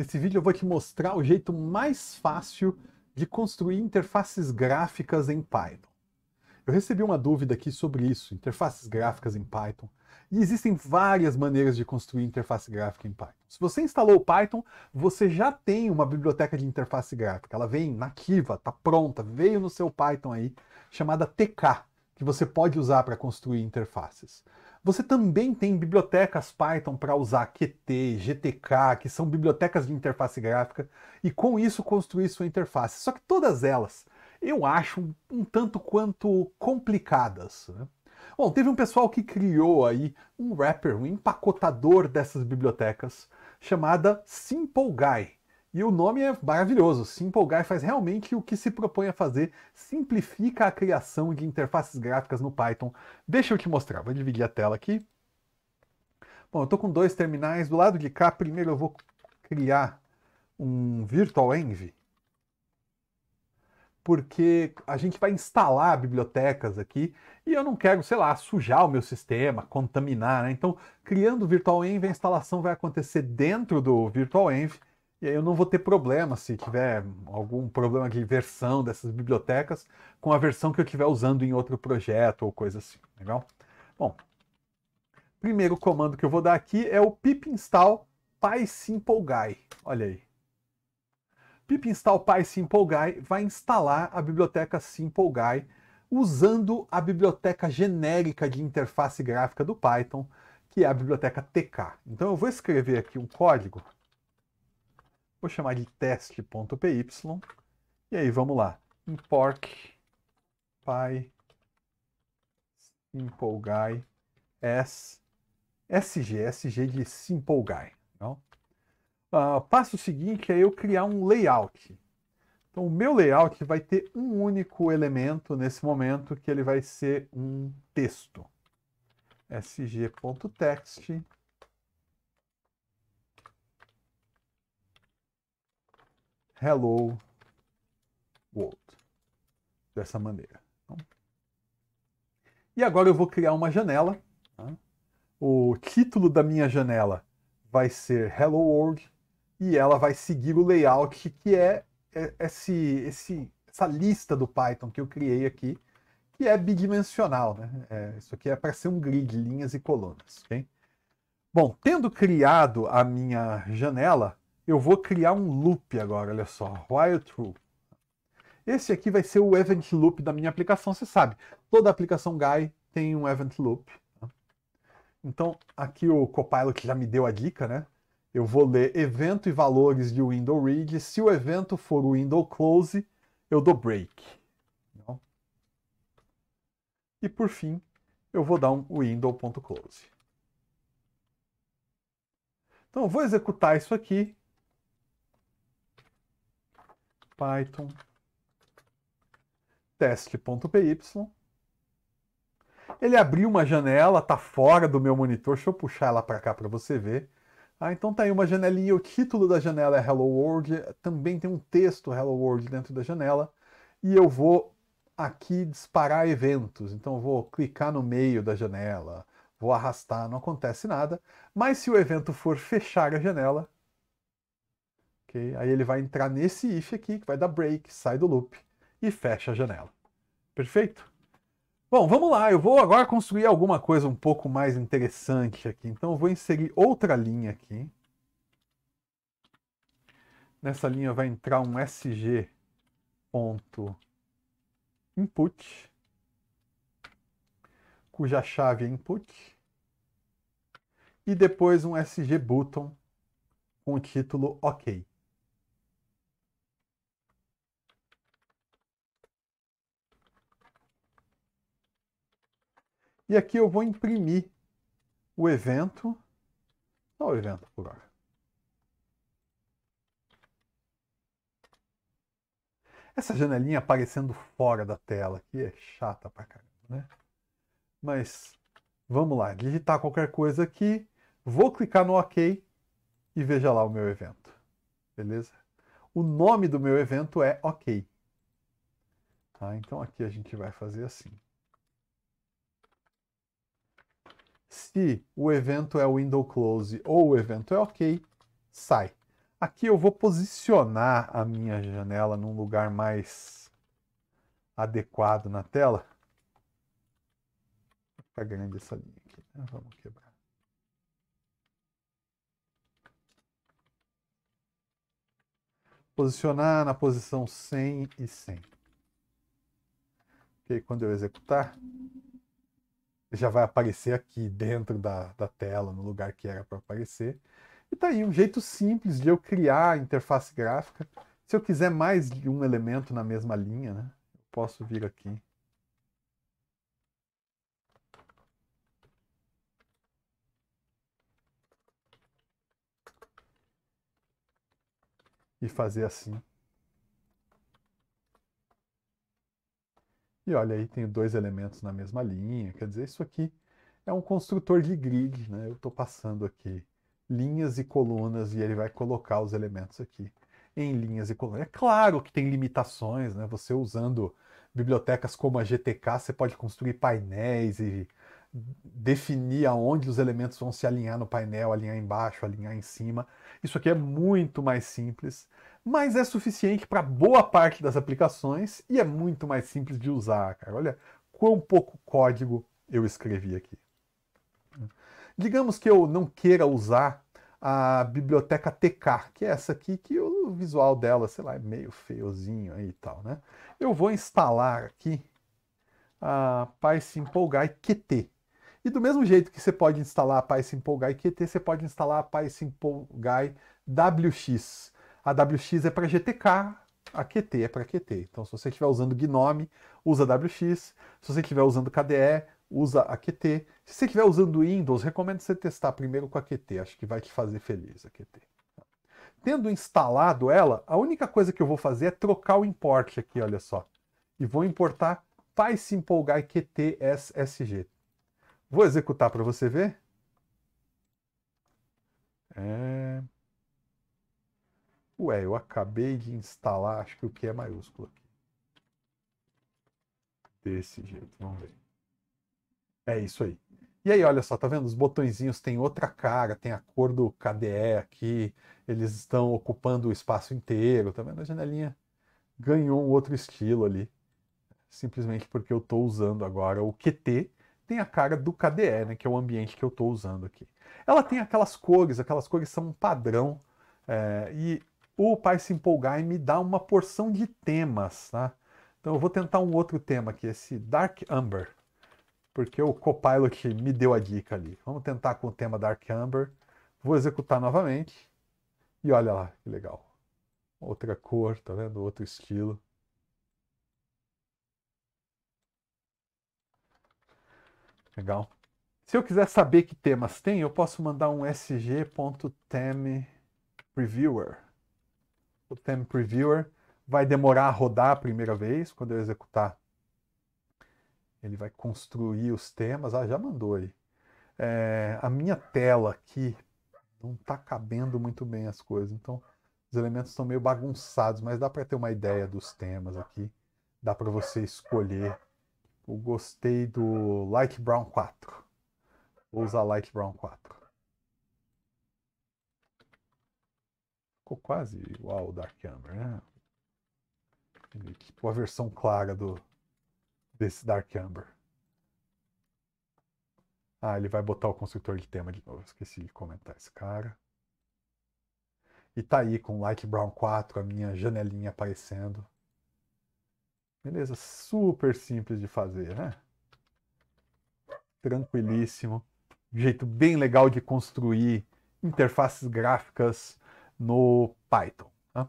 Nesse vídeo eu vou te mostrar o jeito mais fácil de construir interfaces gráficas em Python. Eu recebi uma dúvida aqui sobre isso, interfaces gráficas em Python. E existem várias maneiras de construir interface gráfica em Python. Se você instalou o Python, você já tem uma biblioteca de interface gráfica. Ela vem nativa, está pronta, veio no seu Python aí, chamada TK, que você pode usar para construir interfaces. Você também tem bibliotecas Python para usar QT, GTK, que são bibliotecas de interface gráfica, e com isso construir sua interface. Só que todas elas eu acho um tanto quanto complicadas. Né? Bom, teve um pessoal que criou aí um wrapper, um empacotador dessas bibliotecas, chamada Simple Guy. E o nome é maravilhoso. Simple Guy faz realmente o que se propõe a fazer, simplifica a criação de interfaces gráficas no Python. Deixa eu te mostrar, vou dividir a tela aqui. Bom, eu estou com dois terminais. Do lado de cá, primeiro eu vou criar um Virtual porque a gente vai instalar bibliotecas aqui e eu não quero, sei lá, sujar o meu sistema, contaminar, né? Então, criando o VirtualEnv, a instalação vai acontecer dentro do VirtualEnv e aí eu não vou ter problema se tiver algum problema de versão dessas bibliotecas com a versão que eu estiver usando em outro projeto ou coisa assim, legal? Bom, primeiro comando que eu vou dar aqui é o pip install PySimpleGuy. Olha aí. Pip install PySimpleGuy vai instalar a biblioteca SimpleGuy usando a biblioteca genérica de interface gráfica do Python, que é a biblioteca TK. Então eu vou escrever aqui um código Vou chamar de teste.py. E aí, vamos lá. Import py simple guy as sg, sg de simple guy. Não? Uh, passo seguinte é eu criar um layout. Então, o meu layout vai ter um único elemento nesse momento, que ele vai ser um texto. sg.text Hello World. Dessa maneira. Tá e agora eu vou criar uma janela. Tá? O título da minha janela vai ser Hello World e ela vai seguir o layout que é, é esse, esse, essa lista do Python que eu criei aqui, que é bidimensional. Né? É, isso aqui é para ser um grid, linhas e colunas. Okay? Bom, tendo criado a minha janela, eu vou criar um loop agora, olha só, while true. Esse aqui vai ser o event loop da minha aplicação, você sabe. Toda aplicação Guy tem um event loop. Tá? Então, aqui o Copilot já me deu a dica, né? Eu vou ler evento e valores de window read. Se o evento for o window close, eu dou break. E por fim, eu vou dar um window.close. Então, eu vou executar isso aqui python test.py. Ele abriu uma janela, tá fora do meu monitor, deixa eu puxar ela para cá para você ver. Ah, então tá aí uma janelinha, o título da janela é Hello World, também tem um texto Hello World dentro da janela, e eu vou aqui disparar eventos, então vou clicar no meio da janela, vou arrastar, não acontece nada, mas se o evento for fechar a janela, Okay? Aí ele vai entrar nesse if aqui, que vai dar break, sai do loop e fecha a janela. Perfeito? Bom, vamos lá, eu vou agora construir alguma coisa um pouco mais interessante aqui. Então eu vou inserir outra linha aqui. Nessa linha vai entrar um sg.input, cuja chave é input, e depois um sg button com o título OK. E aqui eu vou imprimir o evento. Olha o evento por hora. Essa janelinha aparecendo fora da tela aqui é chata pra caramba, né? Mas vamos lá, digitar qualquer coisa aqui, vou clicar no OK e veja lá o meu evento. Beleza? O nome do meu evento é OK. Tá? Então aqui a gente vai fazer assim. Se o evento é window close ou o evento é ok, sai. Aqui eu vou posicionar a minha janela num lugar mais adequado na tela. Vou ficar grande essa linha aqui, né? Vamos quebrar. Posicionar na posição 100 e 100. Ok, quando eu executar, já vai aparecer aqui dentro da, da tela, no lugar que era para aparecer. E tá aí um jeito simples de eu criar a interface gráfica. Se eu quiser mais de um elemento na mesma linha, né, posso vir aqui. E fazer assim. E olha, aí tenho dois elementos na mesma linha. Quer dizer, isso aqui é um construtor de grid. Né? Eu estou passando aqui linhas e colunas e ele vai colocar os elementos aqui em linhas e colunas. É claro que tem limitações, né? Você usando bibliotecas como a GTK, você pode construir painéis e definir aonde os elementos vão se alinhar no painel, alinhar embaixo, alinhar em cima. Isso aqui é muito mais simples mas é suficiente para boa parte das aplicações e é muito mais simples de usar, cara. Olha quão pouco código eu escrevi aqui. Digamos que eu não queira usar a biblioteca TK, que é essa aqui, que o visual dela, sei lá, é meio feiozinho aí e tal, né? Eu vou instalar aqui a PySimpleGuy QT. E do mesmo jeito que você pode instalar a PySimpleGuy QT, você pode instalar a PySimpleGuy WX. A WX é para GTK, a QT é para QT. Então, se você estiver usando Gnome, usa WX. Se você estiver usando KDE, usa a QT. Se você estiver usando Windows, recomendo você testar primeiro com a QT. Acho que vai te fazer feliz a QT. Tendo instalado ela, a única coisa que eu vou fazer é trocar o import aqui, olha só. E vou importar PySimple QT SSG. Vou executar para você ver. É... Ué, eu acabei de instalar, acho que o que é maiúsculo aqui. Desse jeito, vamos ver. É isso aí. E aí, olha só, tá vendo? Os botõezinhos têm outra cara, tem a cor do KDE aqui, eles estão ocupando o espaço inteiro, tá vendo? A janelinha ganhou um outro estilo ali, simplesmente porque eu estou usando agora o QT, tem a cara do KDE, né, que é o ambiente que eu estou usando aqui. Ela tem aquelas cores, aquelas cores são um padrão, é, e o pai se empolgar e me dar uma porção de temas, tá? Então eu vou tentar um outro tema aqui, esse Dark Amber, porque o Copilot me deu a dica ali. Vamos tentar com o tema Dark Amber. Vou executar novamente. E olha lá, que legal. Outra cor, tá vendo? Outro estilo. Legal. Se eu quiser saber que temas tem, eu posso mandar um sg.temreviewer o Theme Previewer vai demorar a rodar a primeira vez, quando eu executar, ele vai construir os temas. Ah, já mandou aí. É, a minha tela aqui não está cabendo muito bem as coisas, então os elementos estão meio bagunçados, mas dá para ter uma ideia dos temas aqui. Dá para você escolher. Eu gostei do Light Brown 4. Vou usar Light Brown 4. ficou quase igual ao Dark Amber, né? Tipo a versão clara do, desse Dark Amber. Ah, ele vai botar o construtor de tema de novo. Esqueci de comentar esse cara. E tá aí com Light Brown 4, a minha janelinha aparecendo. Beleza, super simples de fazer, né? Tranquilíssimo. Um jeito bem legal de construir interfaces gráficas no Python. Tá?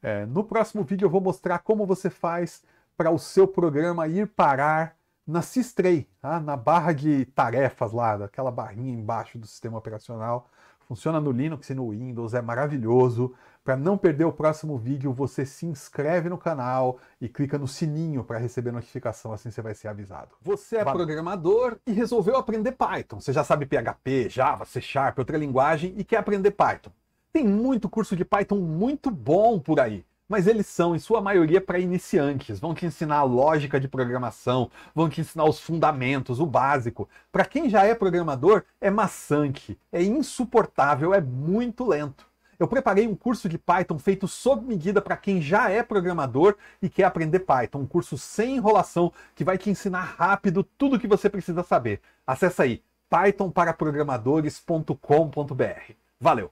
É, no próximo vídeo eu vou mostrar como você faz para o seu programa ir parar na Sistray, tá? na barra de tarefas lá, daquela barrinha embaixo do sistema operacional. Funciona no Linux e no Windows, é maravilhoso. Para não perder o próximo vídeo, você se inscreve no canal e clica no sininho para receber notificação, assim você vai ser avisado. Você é Valeu. programador e resolveu aprender Python. Você já sabe PHP, Java, C Sharp, outra linguagem e quer aprender Python. Tem muito curso de Python muito bom por aí, mas eles são, em sua maioria, para iniciantes. Vão te ensinar a lógica de programação, vão te ensinar os fundamentos, o básico. Para quem já é programador, é maçante, é insuportável, é muito lento. Eu preparei um curso de Python feito sob medida para quem já é programador e quer aprender Python. Um curso sem enrolação que vai te ensinar rápido tudo o que você precisa saber. Acesse aí pythonparaprogramadores.com.br. Valeu!